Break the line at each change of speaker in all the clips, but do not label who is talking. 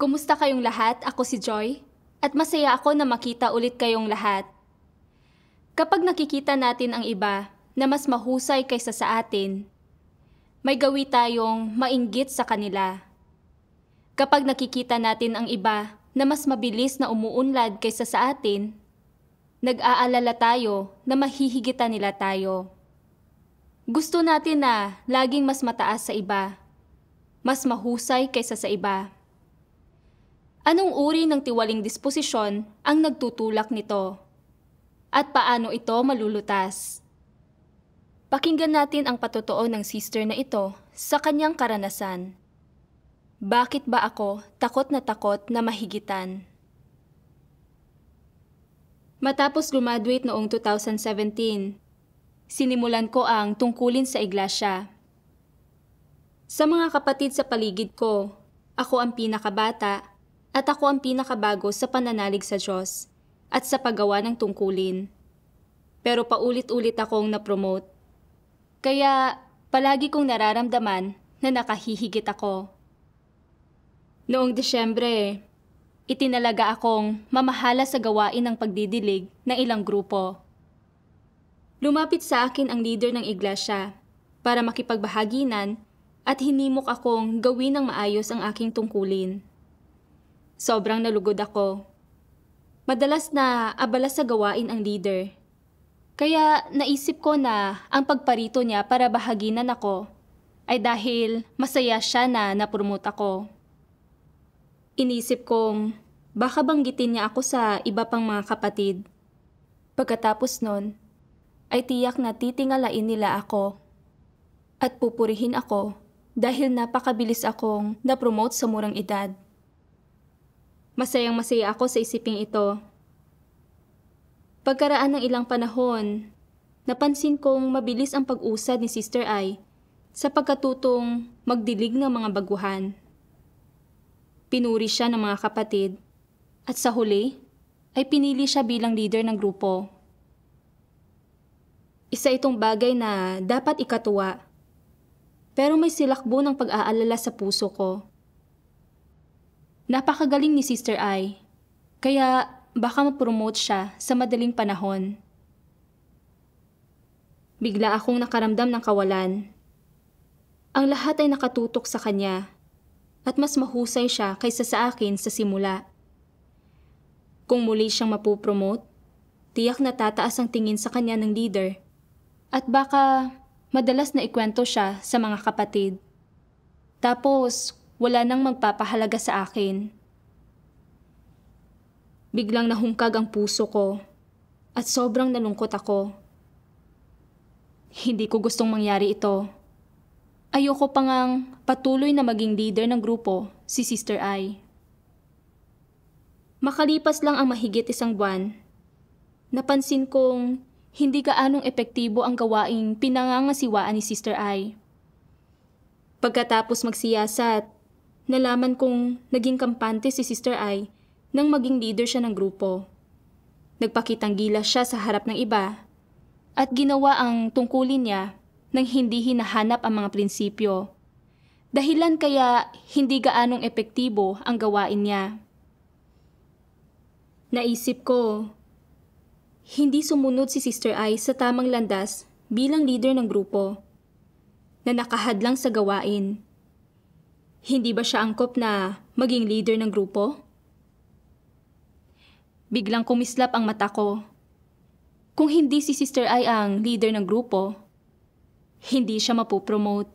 Kumusta kayong lahat? Ako si Joy. At masaya ako na makita ulit kayong lahat. Kapag nakikita natin ang iba na mas mahusay kaysa sa atin, may gawi tayong mainggit sa kanila. Kapag nakikita natin ang iba na mas mabilis na umuunlad kaysa sa atin, nag-aalala tayo na mahihigitan nila tayo. Gusto natin na laging mas mataas sa iba, mas mahusay kaysa sa iba. Anong uri ng tiwaling disposisyon ang nagtutulak nito? At paano ito malulutas? Pakinggan natin ang patotoo ng sister na ito sa kanyang karanasan. Bakit ba ako takot na takot na mahigitan? Matapos graduate noong 2017, sinimulan ko ang tungkulin sa iglesia. Sa mga kapatid sa paligid ko, ako ang pinakabata at ako ang pinakabago sa pananalig sa Diyos at sa paggawa ng tungkulin. Pero paulit-ulit akong na-promote. Kaya palagi kong nararamdaman na nakahihigit ako. Noong Desyembre, itinalaga akong mamahala sa gawain ng pagdidilig ng ilang grupo. Lumapit sa akin ang leader ng iglesia para makipagbahaginan at hinimok akong gawin ng maayos ang aking tungkulin. Sobrang nalugod ako. Madalas na abala sa gawain ang leader. Kaya naisip ko na ang pagparito niya para bahaginan ako ay dahil masaya siya na napromote ako. Inisip kong baka banggitin niya ako sa iba pang mga kapatid. Pagkatapos nun, ay tiyak na titingalain nila ako at pupurihin ako dahil napakabilis akong napromote sa murang edad. Masayang masaya ako sa isiping ito. Pagkaraan ng ilang panahon, napansin kong mabilis ang pag-usad ni Sister Ai sa pagkatutong magdilig ng mga baguhan. Pinuri siya ng mga kapatid at sa huli ay pinili siya bilang leader ng grupo. Isa itong bagay na dapat ikatuwa pero may silakbo ng pag-aalala sa puso ko. Napakagaling ni Sister I. Kaya baka mapromote siya sa madaling panahon. Bigla akong nakaramdam ng kawalan. Ang lahat ay nakatutok sa kanya at mas mahusay siya kaysa sa akin sa simula. Kung muli siyang mapupromote, tiyak na tataas ang tingin sa kanya ng leader at baka madalas na ikwento siya sa mga kapatid. Tapos, wala nang magpapahalaga sa akin. Biglang nahungkag ang puso ko at sobrang nalungkot ako. Hindi ko gustong mangyari ito. Ayoko pa ngang patuloy na maging leader ng grupo, si Sister I. Makalipas lang ang mahigit isang buwan, napansin kong hindi gaanong epektibo ang gawaing pinangangasiwaan ni Sister I. Pagkatapos magsiyasat, nalaman kong naging kampante si Sister Ai nang maging leader siya ng grupo. Nagpakitang gila siya sa harap ng iba at ginawa ang tungkulin niya nang hindi hinahanap ang mga prinsipyo. Dahilan kaya hindi gaanong epektibo ang gawain niya. Naisip ko, hindi sumunod si Sister Ai sa tamang landas bilang leader ng grupo na nakahadlang sa gawain. Hindi ba siya angkop na maging leader ng grupo? Biglang kumislap ang mata ko. Kung hindi si Sister Ai ang leader ng grupo, hindi siya mapopromote.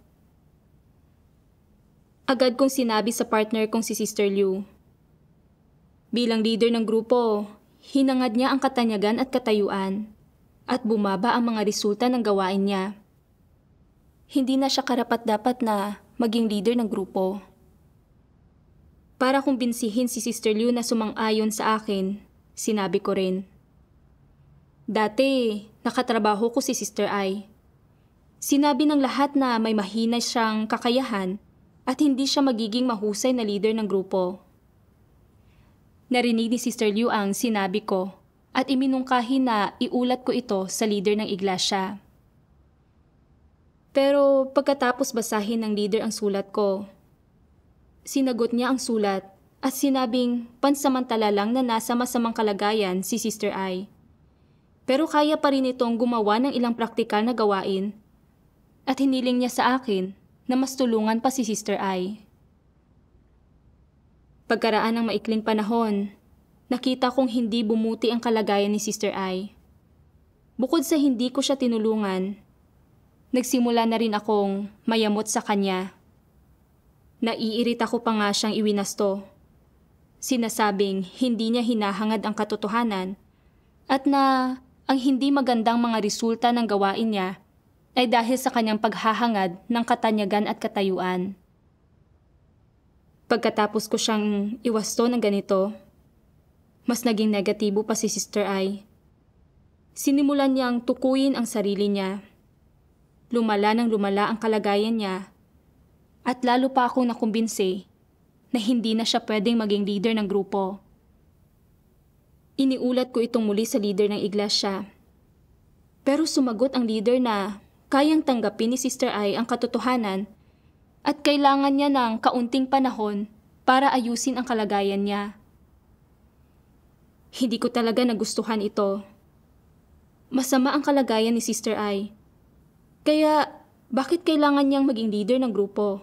Agad kong sinabi sa partner kong si Sister Liu. Bilang leader ng grupo, hinangad niya ang katanyagan at katayuan at bumaba ang mga resulta ng gawain niya. Hindi na siya karapat-dapat na maging leader ng grupo. Para kumbinsihin si Sister Liu na sumang-ayon sa akin, sinabi ko rin. Dati, nakatrabaho ko si Sister Ai. Sinabi ng lahat na may mahina siyang kakayahan at hindi siya magiging mahusay na leader ng grupo. Narinig ni Sister Liu ang sinabi ko at iminungkahi na iulat ko ito sa leader ng iglesia. Pero pagkatapos basahin ng leader ang sulat ko, sinagot niya ang sulat at sinabing pansamantala lang na nasa masamang kalagayan si Sister I. Pero kaya pa rin itong gumawa ng ilang praktikal na gawain at hiniling niya sa akin na mas tulungan pa si Sister I. Pagkaraan ng maikling panahon, nakita kong hindi bumuti ang kalagayan ni Sister I. Bukod sa hindi ko siya tinulungan, nagsimula na rin akong mayamot sa kanya. Naiirita ko pa nga siyang iwinasto. Sinasabing hindi niya hinahangad ang katotohanan at na ang hindi magandang mga resulta ng gawain niya ay dahil sa kanyang paghahangad ng katanyagan at katayuan. Pagkatapos ko siyang iwasto ng ganito, mas naging negatibo pa si Sister Ai. Sinimulan niyang tukuyin ang sarili niya Lumala nang lumala ang kalagayan niya at lalo pa akong nakumbinse na hindi na siya pwedeng maging leader ng grupo. Iniulat ko itong muli sa leader ng iglesia. Pero sumagot ang leader na kayang tanggapin ni Sister Ai ang katotohanan at kailangan niya ng kaunting panahon para ayusin ang kalagayan niya. Hindi ko talaga nagustuhan ito. Masama ang kalagayan ni Sister Ai kaya, bakit kailangan niyang maging leader ng grupo?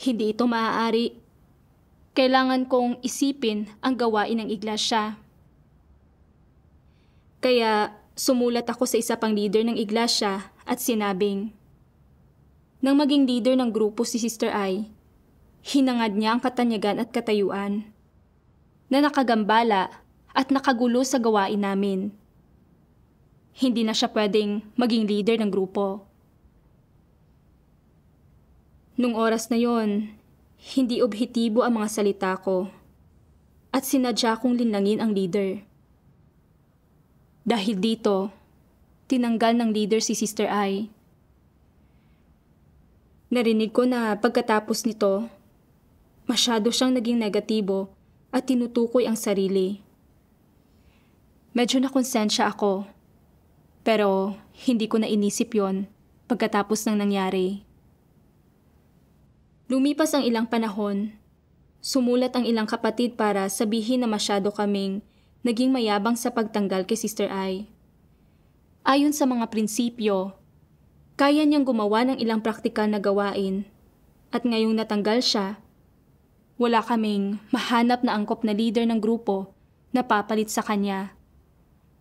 Hindi ito maaari. Kailangan kong isipin ang gawain ng iglesia. Kaya, sumulat ako sa isa pang leader ng iglesia at sinabing, Nang maging leader ng grupo si Sister I, hinangad niya ang katanyagan at katayuan na nakagambala at nakagulo sa gawain namin hindi na siya pwedeng maging leader ng grupo. Nung oras na yon, hindi obhitibo ang mga salita ko at sinadya kong linlangin ang leader. Dahil dito, tinanggal ng leader si Sister I. Narinig ko na pagkatapos nito, masyado siyang naging negatibo at tinutukoy ang sarili. Medyo na konsensya ako pero hindi ko na inisip yon pagkatapos ng nangyari. Lumipas ang ilang panahon, sumulat ang ilang kapatid para sabihin na masyado kaming naging mayabang sa pagtanggal kay Sister I. Ayon sa mga prinsipyo, kaya niyang gumawa ng ilang praktikal na gawain at ngayong natanggal siya, wala kaming mahanap na angkop na leader ng grupo na papalit sa kanya.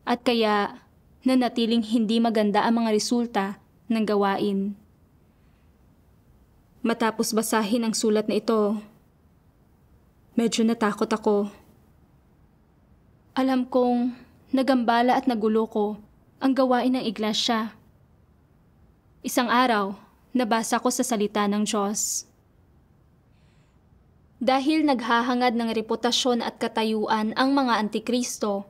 At kaya na natiling hindi maganda ang mga resulta ng gawain. Matapos basahin ang sulat na ito, medyo natakot ako. Alam kong nagambala at nagulo ko ang gawain ng iglesia. Isang araw, nabasa ko sa salita ng Diyos. Dahil naghahangad ng reputasyon at katayuan ang mga antikristo,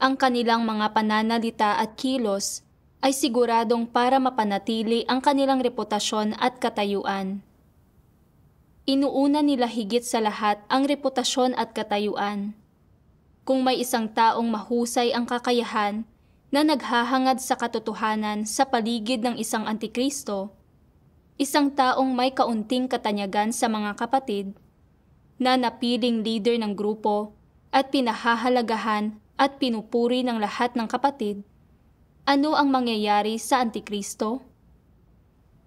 ang kanilang mga pananalita at kilos ay siguradong para mapanatili ang kanilang reputasyon at katayuan. Inuuna nila higit sa lahat ang reputasyon at katayuan. Kung may isang taong mahusay ang kakayahan na naghahangad sa katotohanan sa paligid ng isang antikristo, isang taong may kaunting katanyagan sa mga kapatid, na napiling leader ng grupo at pinahahalagahan at pinupuri ng lahat ng kapatid, ano ang mangyayari sa Antikristo?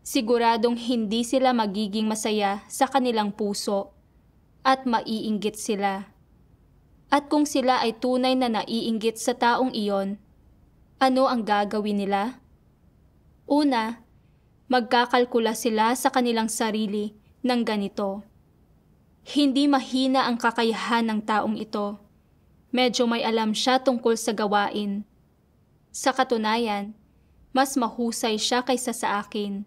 Siguradong hindi sila magiging masaya sa kanilang puso at maiinggit sila. At kung sila ay tunay na naiinggit sa taong iyon, ano ang gagawin nila? Una, magkakalkula sila sa kanilang sarili ng ganito. Hindi mahina ang kakayahan ng taong ito medyo may alam siya tungkol sa gawain. Sa katunayan, mas mahusay siya kaysa sa akin.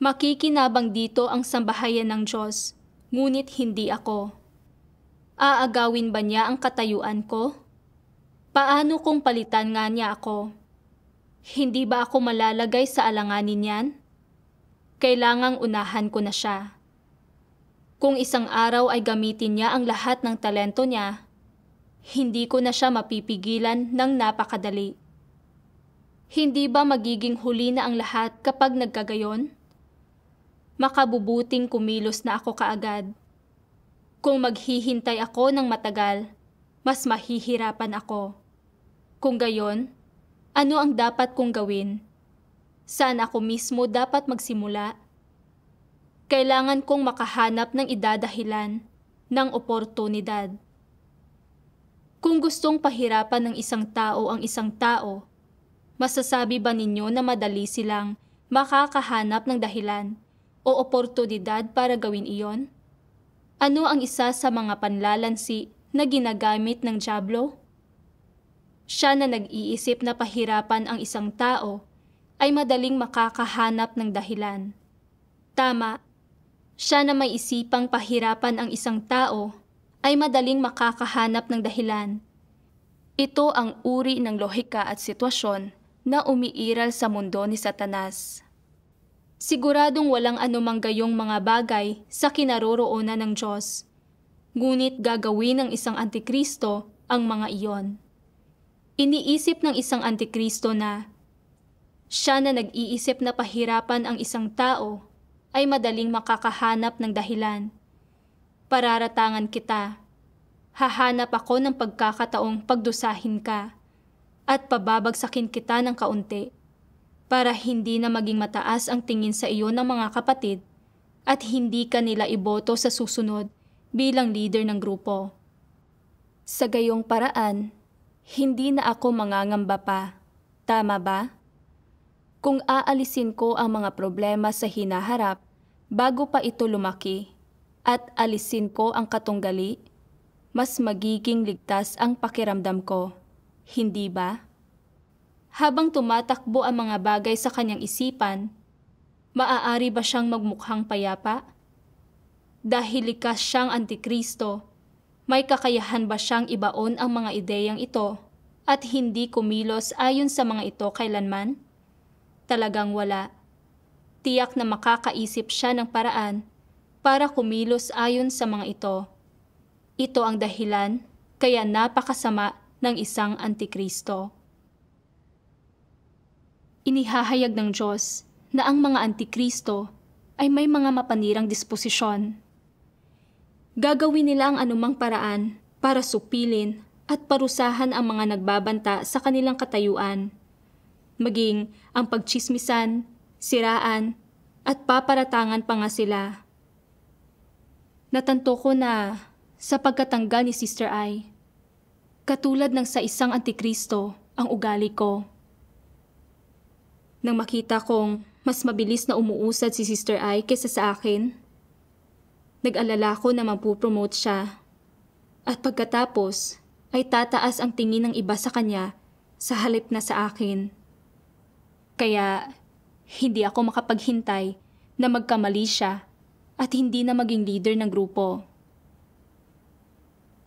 Makikinabang dito ang sambahayan ng Diyos, ngunit hindi ako. Aagawin ba niya ang katayuan ko? Paano kung palitan nga niya ako? Hindi ba ako malalagay sa alanganin niyan? Kailangang unahan ko na siya. Kung isang araw ay gamitin niya ang lahat ng talento niya, hindi ko na siya mapipigilan ng napakadali. Hindi ba magiging huli na ang lahat kapag nagkagayon? Makabubuting kumilos na ako kaagad. Kung maghihintay ako ng matagal, mas mahihirapan ako. Kung gayon, ano ang dapat kong gawin? Saan ako mismo dapat magsimula? Kailangan kong makahanap ng idadahilan, ng oportunidad. Kung gustong pahirapan ng isang tao ang isang tao, masasabi ba ninyo na madali silang makakahanap ng dahilan o oportunidad para gawin iyon? Ano ang isa sa mga panlalansi na ginagamit ng Diablo? Siya na nag-iisip na pahirapan ang isang tao ay madaling makakahanap ng dahilan. Tama, siya na may isipang pahirapan ang isang tao ay madaling makakahanap ng dahilan. Ito ang uri ng lohika at sitwasyon na umiiral sa mundo ni Satanas. Siguradong walang anumang gayong mga bagay sa kinaroroonan ng Diyos. Ngunit gagawin ng isang antikristo ang mga iyon. Iniisip ng isang antikristo na siya na nag-iisip na pahirapan ang isang tao ay madaling makakahanap ng dahilan Pararatangan kita. Hahanap ako ng pagkakataong pagdusahin ka at pababagsakin kita ng kaunti para hindi na maging mataas ang tingin sa iyo ng mga kapatid at hindi ka nila iboto sa susunod bilang leader ng grupo. Sa gayong paraan, hindi na ako mangangamba pa. Tama ba? Kung aalisin ko ang mga problema sa hinaharap bago pa ito lumaki, at alisin ko ang katunggali, mas magiging ligtas ang pakiramdam ko, hindi ba? Habang tumatakbo ang mga bagay sa kanyang isipan, maaari ba siyang magmukhang payapa? Dahil likas siyang antikristo, may kakayahan ba siyang ibaon ang mga ideyang ito at hindi kumilos ayon sa mga ito kailanman? Talagang wala. Tiyak na makakaisip siya ng paraan para kumilos ayon sa mga ito. Ito ang dahilan kaya napakasama ng isang antikristo. Inihahayag ng Diyos na ang mga antikristo ay may mga mapanirang disposisyon. Gagawin nila ang anumang paraan para supilin at parusahan ang mga nagbabanta sa kanilang katayuan, maging ang pagchismisan, siraan, at paparatangan pa nga sila natanto ko na sa pagkatanggal ni Sister I, katulad ng sa isang antikristo ang ugali ko. Nang makita kong mas mabilis na umuusad si Sister I kaysa sa akin, nag-alala ko na mapupromote siya. At pagkatapos, ay tataas ang tingin ng iba sa kanya sa halip na sa akin. Kaya, hindi ako makapaghintay na magkamali siya at hindi na maging leader ng grupo.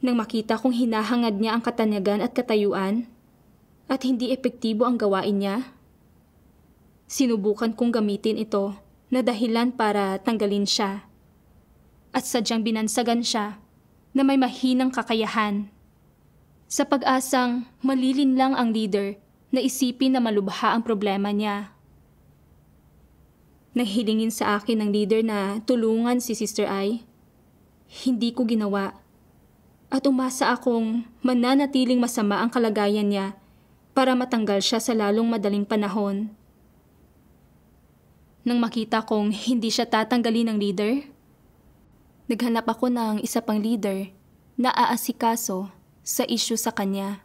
Nang makita kong hinahangad niya ang katanyagan at katayuan at hindi epektibo ang gawain niya, sinubukan kong gamitin ito na dahilan para tanggalin siya. At sadyang binansagan siya na may mahinang kakayahan. Sa pag-asang malilin lang ang leader na isipin na malubha ang problema niya. Nahilingin sa akin ng leader na tulungan si Sister I. Hindi ko ginawa. At umasa akong mananatiling masama ang kalagayan niya para matanggal siya sa lalong madaling panahon. Nang makita kong hindi siya tatanggalin ng leader, naghanap ako ng isa pang leader na aasikaso sa isyu sa kanya.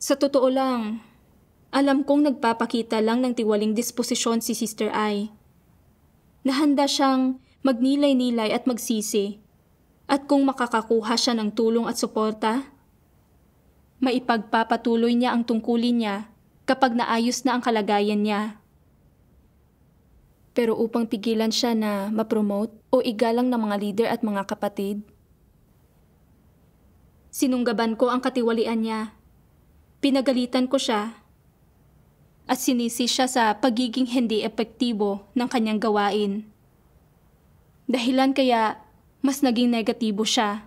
Sa totoo lang, alam kong nagpapakita lang ng tiwaling disposisyon si Sister Ai. Nahanda siyang magnilay-nilay at magsisi. At kung makakakuha siya ng tulong at suporta, maipagpapatuloy niya ang tungkulin niya kapag naayos na ang kalagayan niya. Pero upang pigilan siya na mapromote o igalang ng mga leader at mga kapatid, sinunggaban ko ang katiwalian niya. Pinagalitan ko siya at sinisi siya sa pagiging hindi epektibo ng kanyang gawain. Dahilan kaya mas naging negatibo siya.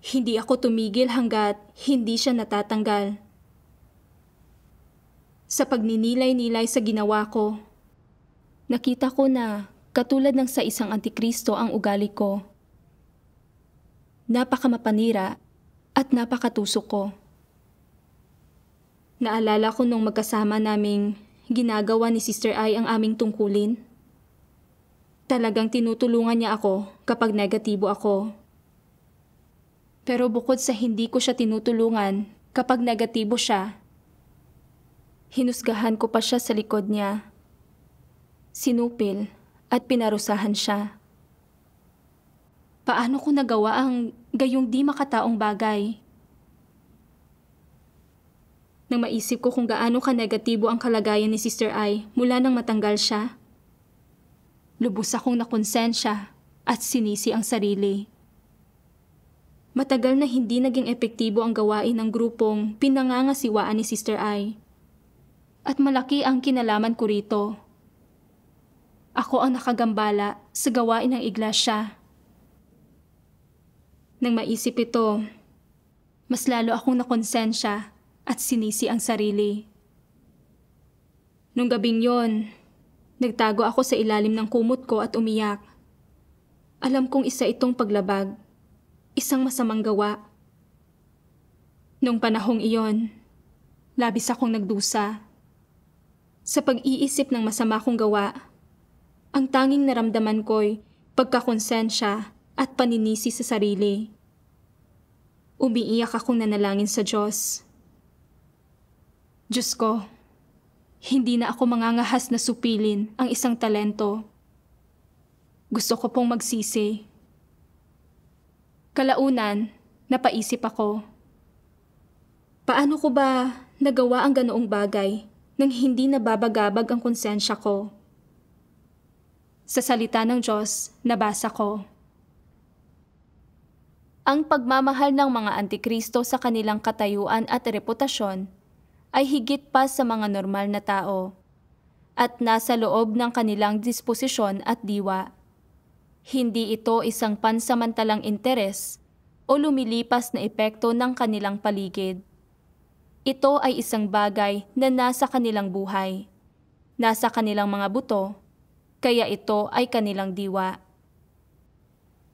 Hindi ako tumigil hanggat hindi siya natatanggal. Sa pagninilay-nilay sa ginawa ko, nakita ko na katulad ng sa isang antikristo ang ugali ko. Napakamapanira at napakatusok ko. Naalala ko nung magkasama naming ginagawa ni Sister Ai ang aming tungkulin. Talagang tinutulungan niya ako kapag negatibo ako. Pero bukod sa hindi ko siya tinutulungan kapag negatibo siya, hinusgahan ko pa siya sa likod niya. Sinupil at pinarusahan siya. Paano ko nagawa ang gayong di makataong bagay nang maisip ko kung gaano ka negatibo ang kalagayan ni Sister I mula nang matanggal siya. Lubos akong nakonsensya at sinisi ang sarili. Matagal na hindi naging epektibo ang gawain ng grupong pinangangasiwaan ni Sister I. At malaki ang kinalaman ko rito. Ako ang nakagambala sa gawain ng iglesia. Nang maisip ito, mas lalo akong nakonsensya at sinisi ang sarili. Nung gabing yon, nagtago ako sa ilalim ng kumot ko at umiyak. Alam kong isa itong paglabag, isang masamang gawa. Nung panahong iyon, labis akong nagdusa. Sa pag-iisip ng masama kong gawa, ang tanging naramdaman ko'y pagkakonsensya at paninisi sa sarili. Umiiyak akong nanalangin sa Diyos Diyos ko, hindi na ako mangangahas na supilin ang isang talento. Gusto ko pong magsisi. Kalaunan, napaisip ako. Paano ko ba nagawa ang ganoong bagay nang hindi nababagabag ang konsensya ko? Sa salita ng Diyos, nabasa ko. Ang pagmamahal ng mga antikristo sa kanilang katayuan at reputasyon ay higit pa sa mga normal na tao at nasa loob ng kanilang disposisyon at diwa. Hindi ito isang pansamantalang interes o lumilipas na epekto ng kanilang paligid. Ito ay isang bagay na nasa kanilang buhay, nasa kanilang mga buto, kaya ito ay kanilang diwa.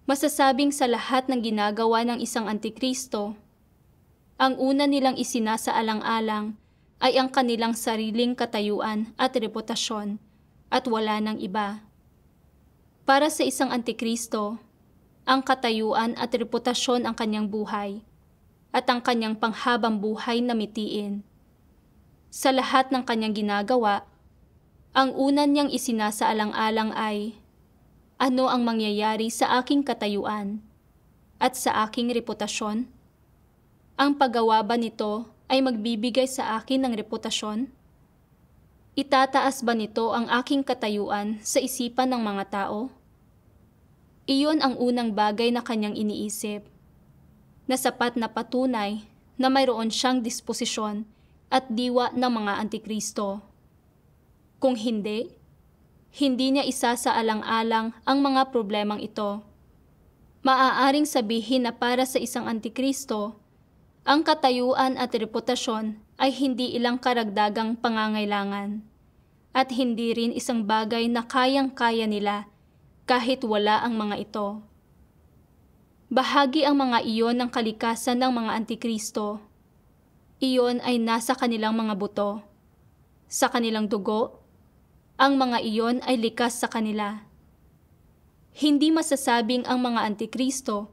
Masasabing sa lahat ng ginagawa ng isang antikristo, ang una nilang isinasaalang-alang ay ang kanilang sariling katayuan at reputasyon at wala ng iba. Para sa isang antikristo, ang katayuan at reputasyon ang kanyang buhay at ang kanyang panghabang buhay na mitiin. Sa lahat ng kanyang ginagawa, ang una niyang isinasaalang-alang ay, ano ang mangyayari sa aking katayuan at sa aking reputasyon? Ang paggawa ba nito ay magbibigay sa akin ng reputasyon? Itataas ba nito ang aking katayuan sa isipan ng mga tao? Iyon ang unang bagay na kanyang iniisip, na sapat na patunay na mayroon siyang disposisyon at diwa ng mga antikristo. Kung hindi, hindi niya isa sa alang-alang ang mga problemang ito. Maaaring sabihin na para sa isang antikristo, ang katayuan at reputasyon ay hindi ilang karagdagang pangangailangan at hindi rin isang bagay na kayang-kaya nila kahit wala ang mga ito. Bahagi ang mga iyon ng kalikasan ng mga antikristo. Iyon ay nasa kanilang mga buto, sa kanilang dugo, ang mga iyon ay likas sa kanila. Hindi masasabing ang mga antikristo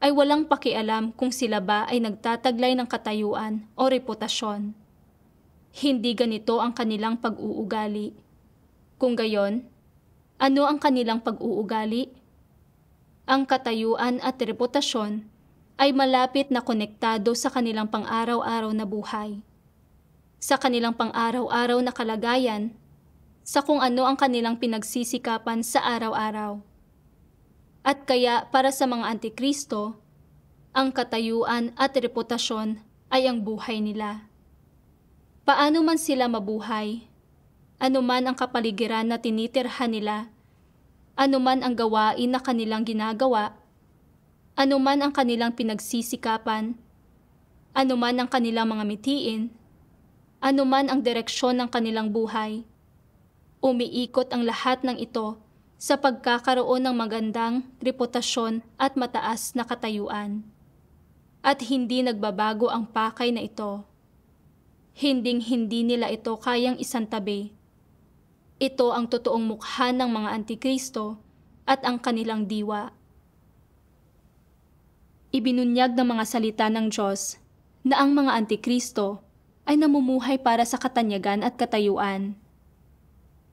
ay walang pakialam kung sila ba ay nagtataglay ng katayuan o reputasyon. Hindi ganito ang kanilang pag-uugali. Kung gayon, ano ang kanilang pag-uugali? Ang katayuan at reputasyon ay malapit na konektado sa kanilang pang-araw-araw na buhay. Sa kanilang pang-araw-araw na kalagayan, sa kung ano ang kanilang pinagsisikapan sa araw-araw. At kaya para sa mga antikristo, ang katayuan at reputasyon ay ang buhay nila. Paano man sila mabuhay, anuman ang kapaligiran na tinitirhan nila, anuman ang gawain na kanilang ginagawa, anuman ang kanilang pinagsisikapan, anuman ang kanilang mga mitiin, anuman ang direksyon ng kanilang buhay, umiikot ang lahat ng ito sa pagkakaroon ng magandang reputasyon at mataas na katayuan. At hindi nagbabago ang pakay na ito. Hinding-hindi nila ito kayang isantabi. Ito ang totoong mukha ng mga antikristo at ang kanilang diwa. Ibinunyag ng mga salita ng Diyos na ang mga antikristo ay namumuhay para sa katanyagan at katayuan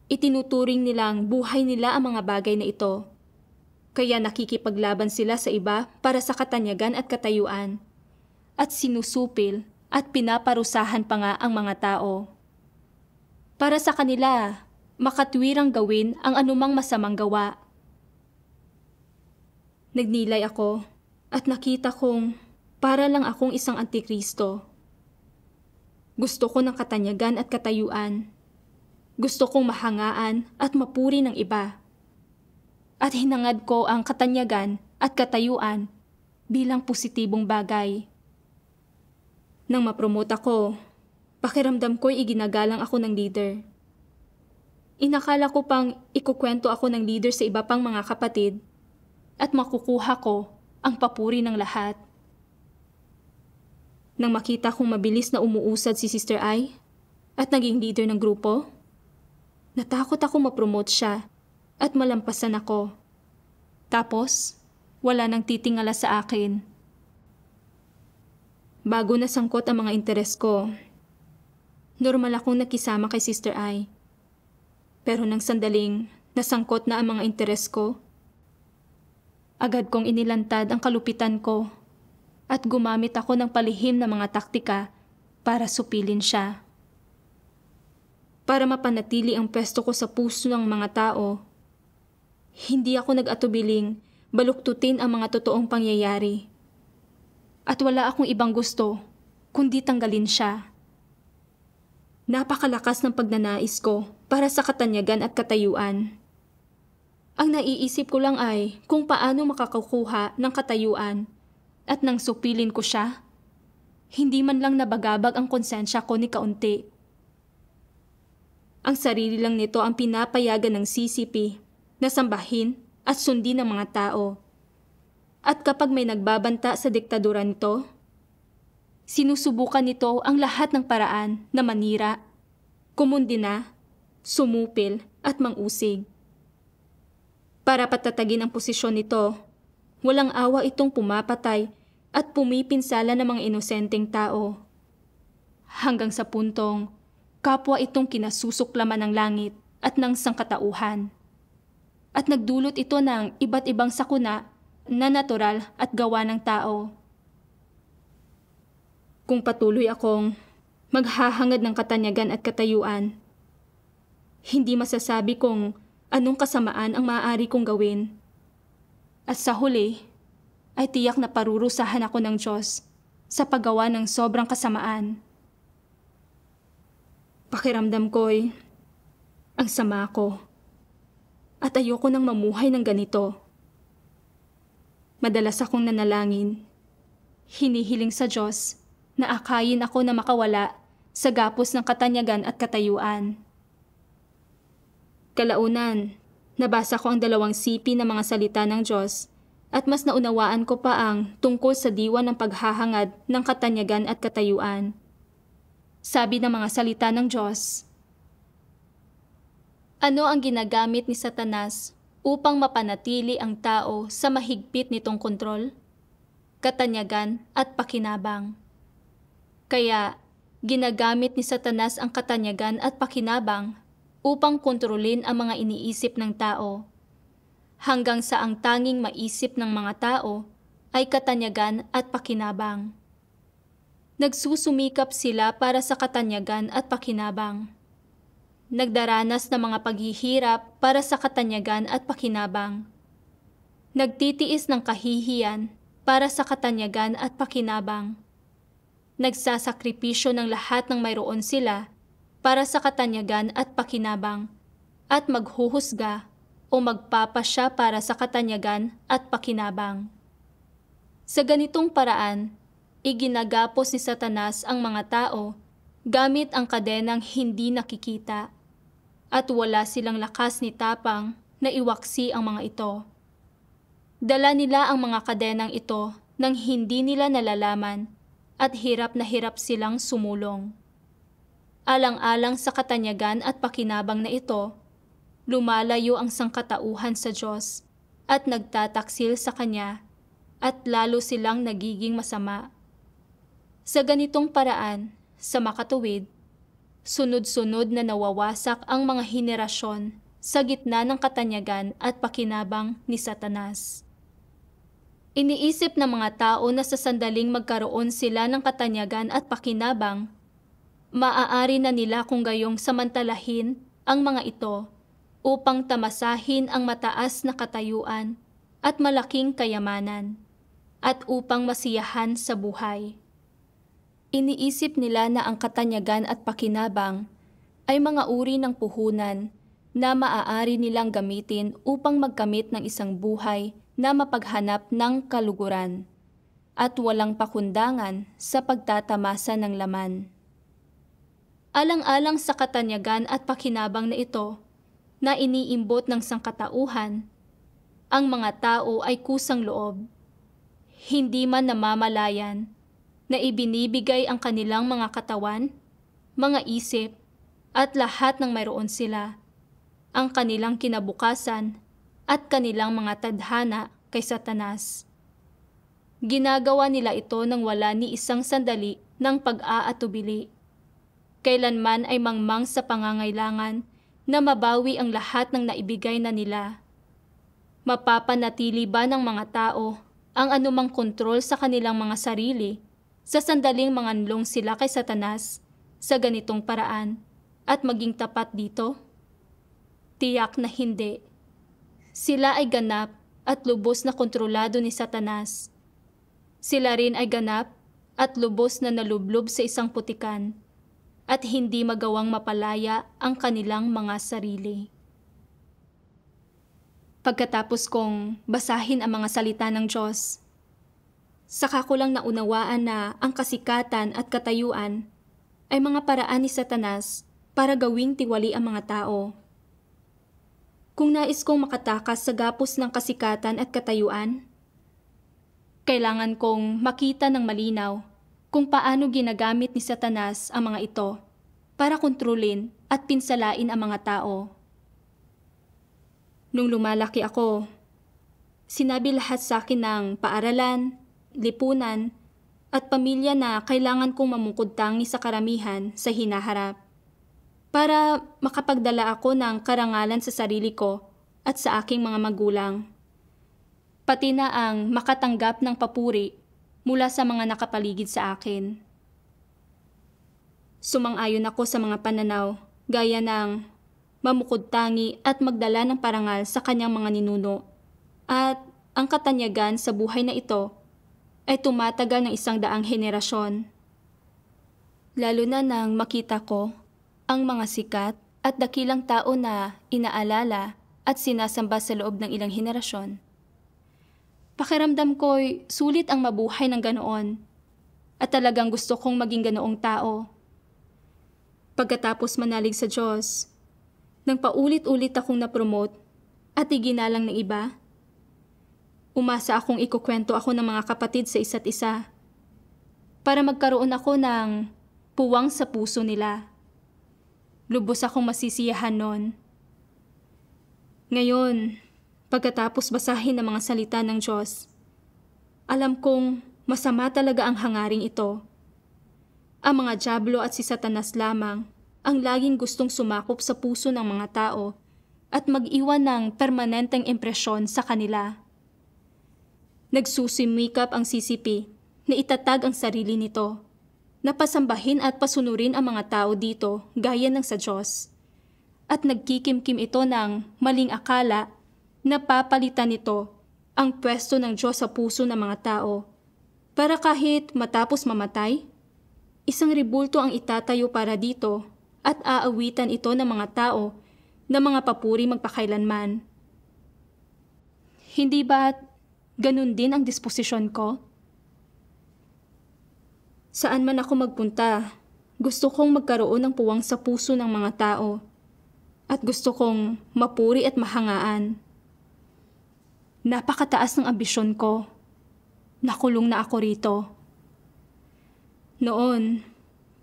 Itinuturing nilang buhay nila ang mga bagay na ito. Kaya nakikipaglaban sila sa iba para sa katanyagan at katayuan. At sinusupil at pinaparusahan pa nga ang mga tao. Para sa kanila, makatwirang gawin ang anumang masamang gawa. Nagnilay ako at nakita kong para lang akong isang antikristo. Gusto ko ng katanyagan at katayuan gusto kong mahangaan at mapuri ng iba. At hinangad ko ang katanyagan at katayuan bilang positibong bagay. Nang mapromote ako, pakiramdam ko'y iginagalang ako ng leader. Inakala ko pang ikukwento ako ng leader sa iba pang mga kapatid at makukuha ko ang papuri ng lahat. Nang makita kong mabilis na umuusad si Sister I at naging leader ng grupo, Natakot ako mapromote siya at malampasan ako. Tapos, wala nang titingala sa akin. Bago nasangkot ang mga interes ko, normal akong nakisama kay Sister I. Pero nang sandaling nasangkot na ang mga interes ko, agad kong inilantad ang kalupitan ko at gumamit ako ng palihim na mga taktika para supilin siya para mapanatili ang pwesto ko sa puso ng mga tao. Hindi ako nag-atubiling baluktutin ang mga totoong pangyayari. At wala akong ibang gusto kundi tanggalin siya. Napakalakas ng pagnanais ko para sa katanyagan at katayuan. Ang naiisip ko lang ay kung paano makakakuha ng katayuan at nang supilin ko siya, hindi man lang nabagabag ang konsensya ko ni kaunti ang sarili lang nito ang pinapayagan ng CCP na sambahin at sundin ng mga tao. At kapag may nagbabanta sa diktadura nito, sinusubukan nito ang lahat ng paraan na manira, kumundina, sumupil at mangusig. Para patatagin ang posisyon nito, walang awa itong pumapatay at pumipinsala ng mga inosenteng tao. Hanggang sa puntong kapwa itong kinasusuklaman ng langit at ng sangkatauhan. At nagdulot ito ng iba't ibang sakuna na natural at gawa ng tao. Kung patuloy akong maghahangad ng katanyagan at katayuan, hindi masasabi kong anong kasamaan ang maaari kong gawin. At sa huli, ay tiyak na parurusahan ako ng Diyos sa paggawa ng sobrang kasamaan. Pakiramdam ko'y ang sama ko. At ayoko nang mamuhay ng ganito. Madalas akong nanalangin. Hinihiling sa Diyos na akayin ako na makawala sa gapos ng katanyagan at katayuan. Kalaunan, nabasa ko ang dalawang sipi ng mga salita ng Diyos at mas naunawaan ko pa ang tungkol sa diwa ng paghahangad ng katanyagan at katayuan sabi ng mga salita ng Diyos. Ano ang ginagamit ni Satanas upang mapanatili ang tao sa mahigpit nitong kontrol? Katanyagan at pakinabang. Kaya, ginagamit ni Satanas ang katanyagan at pakinabang upang kontrolin ang mga iniisip ng tao. Hanggang sa ang tanging maisip ng mga tao ay katanyagan at pakinabang nagsusumikap sila para sa katanyagan at pakinabang. Nagdaranas ng mga paghihirap para sa katanyagan at pakinabang. Nagtitiis ng kahihiyan para sa katanyagan at pakinabang. Nagsasakripisyo ng lahat ng mayroon sila para sa katanyagan at pakinabang at maghuhusga o magpapasya para sa katanyagan at pakinabang. Sa ganitong paraan, Iginagapos ni Satanas ang mga tao gamit ang kadenang hindi nakikita at wala silang lakas ni tapang na iwaksi ang mga ito. Dala nila ang mga kadenang ito nang hindi nila nalalaman at hirap na hirap silang sumulong. Alang-alang sa katanyagan at pakinabang na ito, lumalayo ang sangkatauhan sa Diyos at nagtataksil sa Kanya at lalo silang nagiging masama. Sa ganitong paraan, sa makatuwid, sunod-sunod na nawawasak ang mga henerasyon sa gitna ng katanyagan at pakinabang ni Satanas. Iniisip ng mga tao na sa sandaling magkaroon sila ng katanyagan at pakinabang, maaari na nila kung gayong samantalahin ang mga ito upang tamasahin ang mataas na katayuan at malaking kayamanan at upang masiyahan sa buhay. Iniisip nila na ang katanyagan at pakinabang ay mga uri ng puhunan na maaari nilang gamitin upang magkamit ng isang buhay na mapaghanap ng kaluguran at walang pakundangan sa pagtatamasa ng laman. Alang-alang sa katanyagan at pakinabang na ito na iniimbot ng sangkatauhan, ang mga tao ay kusang loob, hindi man namamalayan na ibinibigay ang kanilang mga katawan, mga isip, at lahat ng mayroon sila, ang kanilang kinabukasan at kanilang mga tadhana kay Satanas. Ginagawa nila ito nang wala ni isang sandali ng pag-aatubili. Kailanman ay mangmang sa pangangailangan na mabawi ang lahat ng naibigay na nila. Mapapanatili ba ng mga tao ang anumang kontrol sa kanilang mga sarili sa sandaling manganlong sila kay Satanas sa ganitong paraan at maging tapat dito? Tiyak na hindi. Sila ay ganap at lubos na kontrolado ni Satanas. Sila rin ay ganap at lubos na nalublob sa isang putikan at hindi magawang mapalaya ang kanilang mga sarili. Pagkatapos kong basahin ang mga salita ng Diyos, Saka ko lang naunawaan na ang kasikatan at katayuan ay mga paraan ni Satanas para gawing tiwali ang mga tao. Kung nais kong makatakas sa gapos ng kasikatan at katayuan, kailangan kong makita ng malinaw kung paano ginagamit ni Satanas ang mga ito para kontrolin at pinsalain ang mga tao. Nung lumalaki ako, sinabi lahat sa akin ng paaralan, lipunan, at pamilya na kailangan kong mamungkod tangi sa karamihan sa hinaharap. Para makapagdala ako ng karangalan sa sarili ko at sa aking mga magulang. Pati na ang makatanggap ng papuri mula sa mga nakapaligid sa akin. Sumang-ayon ako sa mga pananaw gaya ng mamukod tangi at magdala ng parangal sa kanyang mga ninuno at ang katanyagan sa buhay na ito ay tumatagal ng isang daang henerasyon. Lalo na nang makita ko ang mga sikat at dakilang tao na inaalala at sinasamba sa loob ng ilang henerasyon. Pakiramdam ko'y sulit ang mabuhay ng ganoon at talagang gusto kong maging ganoong tao. Pagkatapos manalig sa Diyos, nang paulit-ulit akong napromote at iginalang ng iba, Umasa akong ikukwento ako ng mga kapatid sa isa't isa para magkaroon ako ng puwang sa puso nila. Lubos akong masisiyahan noon. Ngayon, pagkatapos basahin ng mga salita ng Diyos, alam kong masama talaga ang hangaring ito. Ang mga Diablo at si Satanas lamang ang laging gustong sumakop sa puso ng mga tao at mag-iwan ng permanenteng impresyon sa kanila. Nagsusumikap ang CCP na itatag ang sarili nito, na pasambahin at pasunurin ang mga tao dito gaya ng sa Diyos. At nagkikimkim ito ng maling akala na papalitan nito ang pwesto ng Diyos sa puso ng mga tao para kahit matapos mamatay, isang ribulto ang itatayo para dito at aawitan ito ng mga tao na mga papuri magpakailanman. Hindi ba't ganun din ang disposisyon ko? Saan man ako magpunta, gusto kong magkaroon ng puwang sa puso ng mga tao at gusto kong mapuri at mahangaan. Napakataas ng ambisyon ko. Nakulong na ako rito. Noon,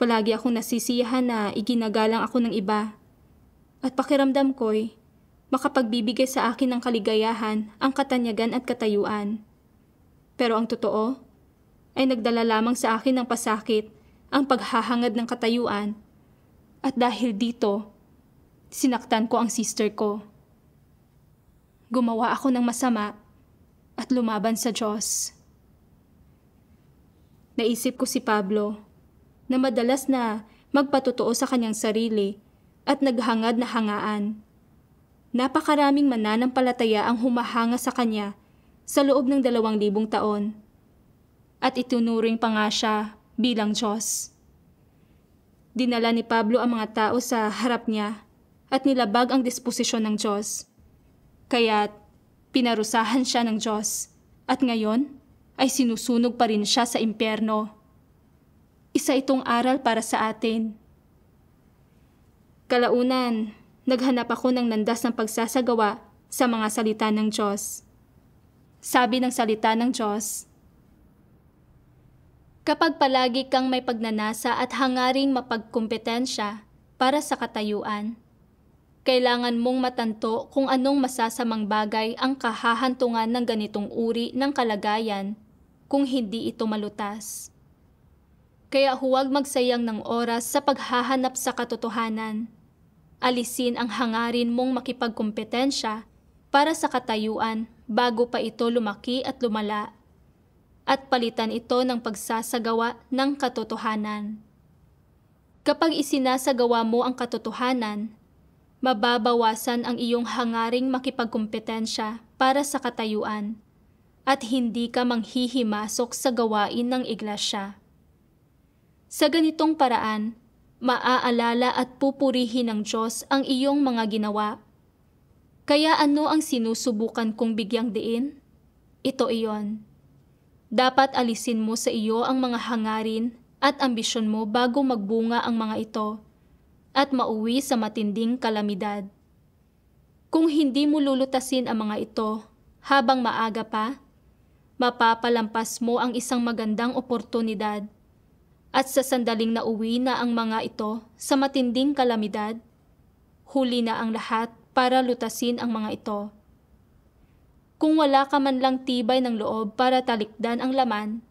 palagi akong nasisiyahan na iginagalang ako ng iba. At pakiramdam ko'y makapagbibigay sa akin ng kaligayahan ang katanyagan at katayuan. Pero ang totoo ay nagdala lamang sa akin ng pasakit ang paghahangad ng katayuan at dahil dito, sinaktan ko ang sister ko. Gumawa ako ng masama at lumaban sa Diyos. Naisip ko si Pablo na madalas na magpatotoo sa kanyang sarili at naghangad na hangaan napakaraming mananampalataya ang humahanga sa kanya sa loob ng dalawang libong taon. At itunuring pa nga siya bilang Diyos. Dinala ni Pablo ang mga tao sa harap niya at nilabag ang disposisyon ng Diyos. Kaya't pinarusahan siya ng Diyos at ngayon ay sinusunog pa rin siya sa impyerno. Isa itong aral para sa atin. Kalaunan, naghanap ako ng landas ng pagsasagawa sa mga salita ng Diyos. Sabi ng salita ng Diyos, Kapag palagi kang may pagnanasa at hangaring mapagkumpetensya para sa katayuan, kailangan mong matanto kung anong masasamang bagay ang kahahantungan ng ganitong uri ng kalagayan kung hindi ito malutas. Kaya huwag magsayang ng oras sa paghahanap sa katotohanan alisin ang hangarin mong makipagkompetensya para sa katayuan bago pa ito lumaki at lumala at palitan ito ng pagsasagawa ng katotohanan. Kapag isinasagawa mo ang katotohanan, mababawasan ang iyong hangaring makipagkumpetensya para sa katayuan at hindi ka manghihimasok sa gawain ng iglesia. Sa ganitong paraan, maaalala at pupurihin ng Diyos ang iyong mga ginawa. Kaya ano ang sinusubukan kong bigyang diin? Ito iyon. Dapat alisin mo sa iyo ang mga hangarin at ambisyon mo bago magbunga ang mga ito at mauwi sa matinding kalamidad. Kung hindi mo lulutasin ang mga ito habang maaga pa, mapapalampas mo ang isang magandang oportunidad at sa sandaling nauwi na ang mga ito sa matinding kalamidad, huli na ang lahat para lutasin ang mga ito. Kung wala ka man lang tibay ng loob para talikdan ang laman,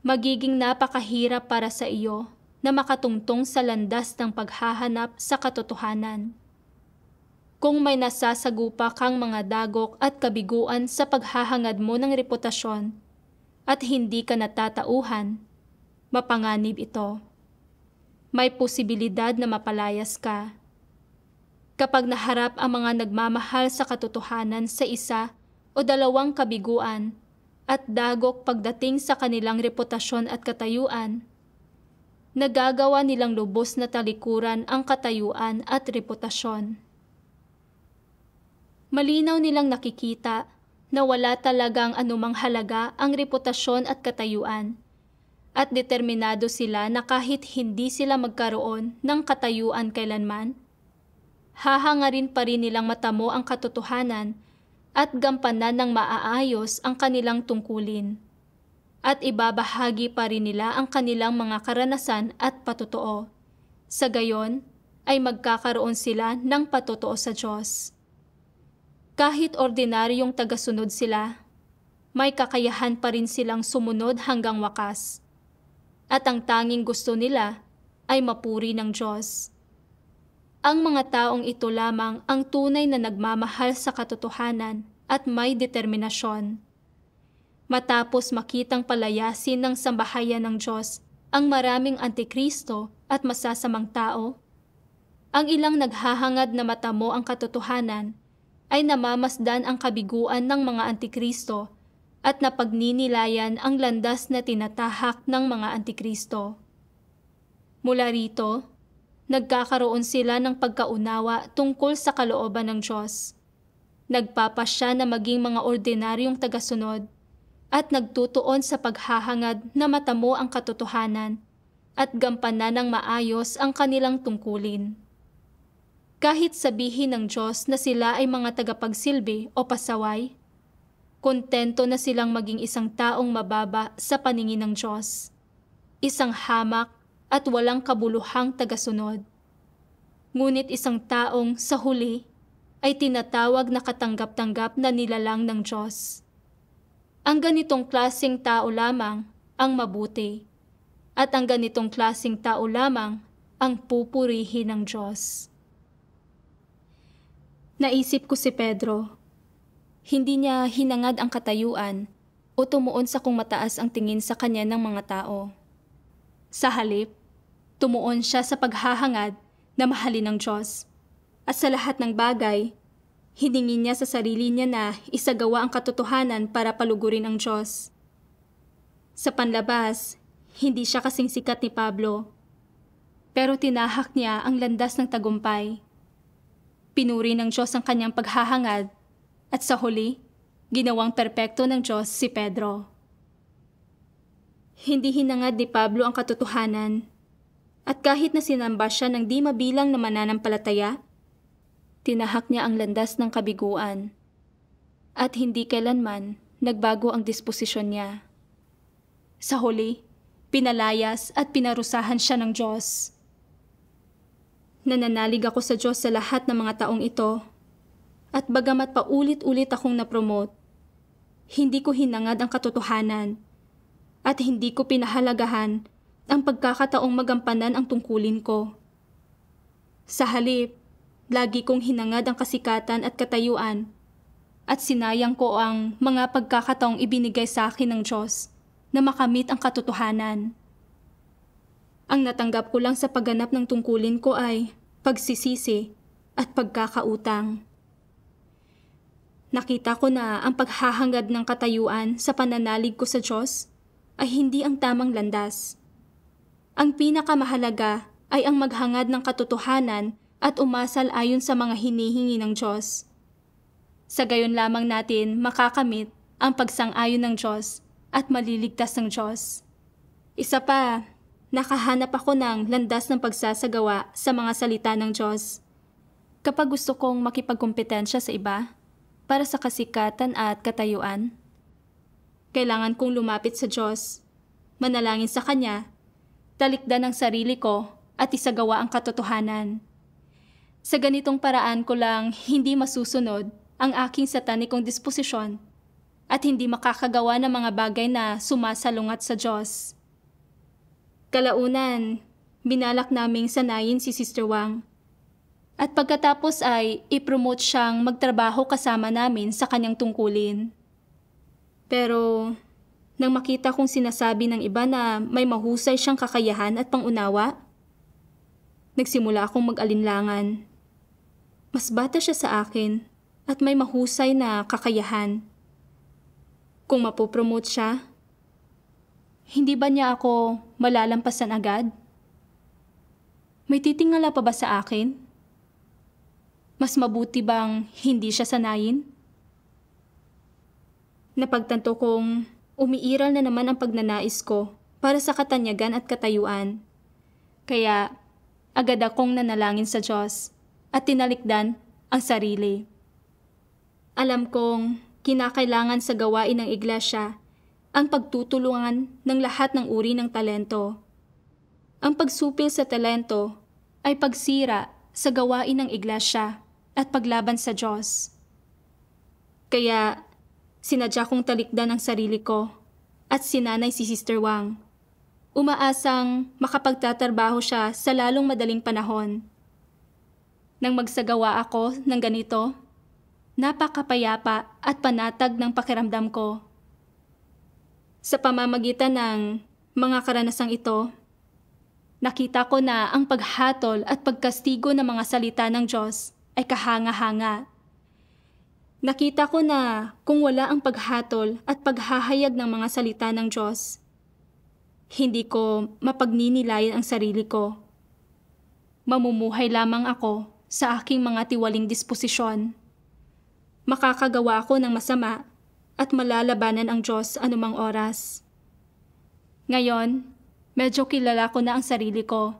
magiging napakahirap para sa iyo na makatungtong sa landas ng paghahanap sa katotohanan. Kung may nasasagupa kang mga dagok at kabiguan sa paghahangad mo ng reputasyon at hindi ka natatauhan, mapanganib ito. May posibilidad na mapalayas ka. Kapag naharap ang mga nagmamahal sa katotohanan sa isa o dalawang kabiguan at dagok pagdating sa kanilang reputasyon at katayuan, nagagawa nilang lubos na talikuran ang katayuan at reputasyon. Malinaw nilang nakikita na wala talagang anumang halaga ang reputasyon at katayuan at determinado sila na kahit hindi sila magkaroon ng katayuan kailanman, hahangarin pa rin nilang matamo ang katotohanan at gampanan ng maaayos ang kanilang tungkulin. At ibabahagi pa rin nila ang kanilang mga karanasan at patotoo. Sa gayon, ay magkakaroon sila ng patotoo sa Diyos. Kahit ordinaryong tagasunod sila, may kakayahan pa rin silang sumunod hanggang wakas at ang tanging gusto nila ay mapuri ng Diyos. Ang mga taong ito lamang ang tunay na nagmamahal sa katotohanan at may determinasyon. Matapos makitang palayasin ng sambahayan ng Diyos ang maraming antikristo at masasamang tao, ang ilang naghahangad na matamo ang katotohanan ay namamasdan ang kabiguan ng mga antikristo at napagninilayan ang landas na tinatahak ng mga antikristo. Mula rito, nagkakaroon sila ng pagkaunawa tungkol sa kalooban ng Diyos. Nagpapasya na maging mga ordinaryong tagasunod at nagtutuon sa paghahangad na matamo ang katotohanan at gampanan ng maayos ang kanilang tungkulin. Kahit sabihin ng Diyos na sila ay mga tagapagsilbi o pasaway, Kontento na silang maging isang taong mababa sa paningin ng Diyos. Isang hamak at walang kabuluhang tagasunod. Ngunit isang taong sa huli ay tinatawag na katanggap-tanggap na nilalang ng Diyos. Ang ganitong klasing tao lamang ang mabuti at ang ganitong klasing tao lamang ang pupurihin ng Diyos. Naisip ko si Pedro hindi niya hinangad ang katayuan o tumuon sa kung mataas ang tingin sa kanya ng mga tao. Sa halip, tumuon siya sa paghahangad na mahalin ng Diyos. At sa lahat ng bagay, hiningin niya sa sarili niya na isagawa ang katotohanan para palugurin ang Diyos. Sa panlabas, hindi siya kasing sikat ni Pablo. Pero tinahak niya ang landas ng tagumpay. Pinuri ng Diyos ang kanyang paghahangad at sa huli, ginawang perpekto ng Diyos si Pedro. Hindi hinangad ni Pablo ang katotohanan at kahit na sinamba siya ng di mabilang na mananampalataya, tinahak niya ang landas ng kabiguan at hindi kailanman nagbago ang disposisyon niya. Sa huli, pinalayas at pinarusahan siya ng Diyos. Nananalig ako sa Diyos sa lahat ng mga taong ito at bagamat paulit-ulit akong napromote, hindi ko hinangad ang katotohanan at hindi ko pinahalagahan ang pagkakataong magampanan ang tungkulin ko. Sa halip, lagi kong hinangad ang kasikatan at katayuan at sinayang ko ang mga pagkakataong ibinigay sa akin ng Diyos na makamit ang katotohanan. Ang natanggap ko lang sa pagganap ng tungkulin ko ay pagsisisi at pagkakautang. Nakita ko na ang paghahangad ng katayuan sa pananalig ko sa Diyos ay hindi ang tamang landas. Ang pinakamahalaga ay ang maghangad ng katotohanan at umasal ayon sa mga hinihingi ng Diyos. Sa gayon lamang natin makakamit ang pagsang-ayon ng Diyos at maliligtas ng Diyos. Isa pa, nakahanap ako ng landas ng pagsasagawa sa mga salita ng Diyos. Kapag gusto kong makipagkompetensya sa iba, para sa kasikatan at katayuan? Kailangan kong lumapit sa Diyos, manalangin sa Kanya, talikdan ang sarili ko at isagawa ang katotohanan. Sa ganitong paraan ko lang hindi masusunod ang aking satanikong disposisyon at hindi makakagawa ng mga bagay na sumasalungat sa Diyos. Kalaunan, binalak naming sanayin si Sister Wang at pagkatapos ay ipromote siyang magtrabaho kasama namin sa kanyang tungkulin. Pero nang makita kong sinasabi ng iba na may mahusay siyang kakayahan at pangunawa, nagsimula akong mag-alinlangan. Mas bata siya sa akin at may mahusay na kakayahan. Kung mapopromote siya, hindi ba niya ako malalampasan agad? May titingala pa ba sa akin? mas mabuti bang hindi siya sanayin? Napagtanto kong umiiral na naman ang pagnanais ko para sa katanyagan at katayuan. Kaya agad akong nanalangin sa Diyos at tinalikdan ang sarili. Alam kong kinakailangan sa gawain ng iglesia ang pagtutulungan ng lahat ng uri ng talento. Ang pagsupil sa talento ay pagsira sa gawain ng iglesia at paglaban sa Diyos. Kaya, sinadya kong talikdan ang sarili ko at sinanay si Sister Wang. Umaasang makapagtatarbaho siya sa lalong madaling panahon. Nang magsagawa ako ng ganito, napakapayapa at panatag ng pakiramdam ko. Sa pamamagitan ng mga karanasang ito, nakita ko na ang paghatol at pagkastigo ng mga salita ng Diyos ay kahanga-hanga. Nakita ko na kung wala ang paghatol at paghahayag ng mga salita ng Diyos, hindi ko mapagninilayan ang sarili ko. Mamumuhay lamang ako sa aking mga tiwaling disposisyon. Makakagawa ako ng masama at malalabanan ang Diyos anumang oras. Ngayon, medyo kilala ko na ang sarili ko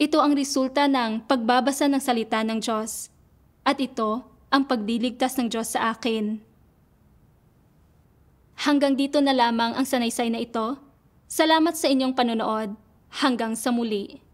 ito ang resulta ng pagbabasa ng salita ng Diyos. At ito ang pagdiligtas ng Diyos sa akin. Hanggang dito na lamang ang sanaysay na ito. Salamat sa inyong panonood. Hanggang sa muli.